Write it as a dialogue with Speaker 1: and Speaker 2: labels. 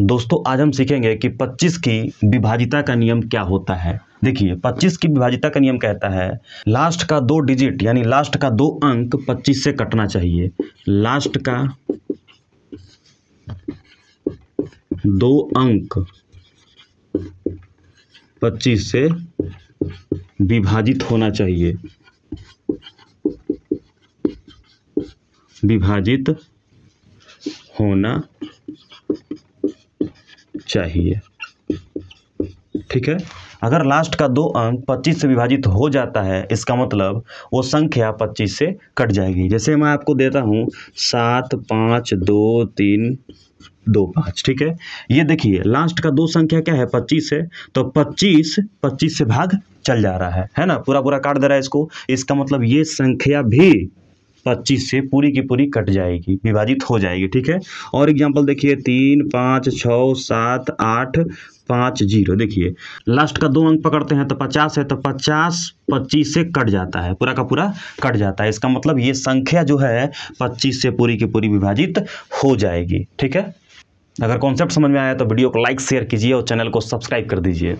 Speaker 1: दोस्तों आज हम सीखेंगे कि 25 की विभाजिता का नियम क्या होता है देखिए 25 की विभाजिता का नियम कहता है लास्ट का दो डिजिट यानी लास्ट का दो अंक 25 से कटना चाहिए लास्ट का दो अंक 25 से विभाजित होना चाहिए विभाजित होना चाहिए ठीक है अगर लास्ट का दो अंक 25 से विभाजित हो जाता है इसका मतलब वो संख्या 25 से कट जाएगी जैसे मैं आपको देता हूँ सात पाँच दो तीन दो पाँच ठीक है ये देखिए लास्ट का दो संख्या क्या है 25 है तो 25 25 से भाग चल जा रहा है है ना पूरा पूरा काट दे रहा है इसको इसका मतलब ये संख्या भी पच्चीस से पूरी की पूरी कट जाएगी विभाजित हो जाएगी ठीक है और एग्जाम्पल देखिए तीन पाँच छः सात आठ पाँच जीरो देखिए लास्ट का दो अंक पकड़ते हैं तो पचास है तो पचास पच्चीस से कट जाता है पूरा का पूरा कट जाता है इसका मतलब ये संख्या जो है पच्चीस से पूरी की पूरी विभाजित हो जाएगी ठीक है अगर कॉन्सेप्ट समझ में आया तो वीडियो को लाइक शेयर कीजिए और चैनल को सब्सक्राइब कर दीजिए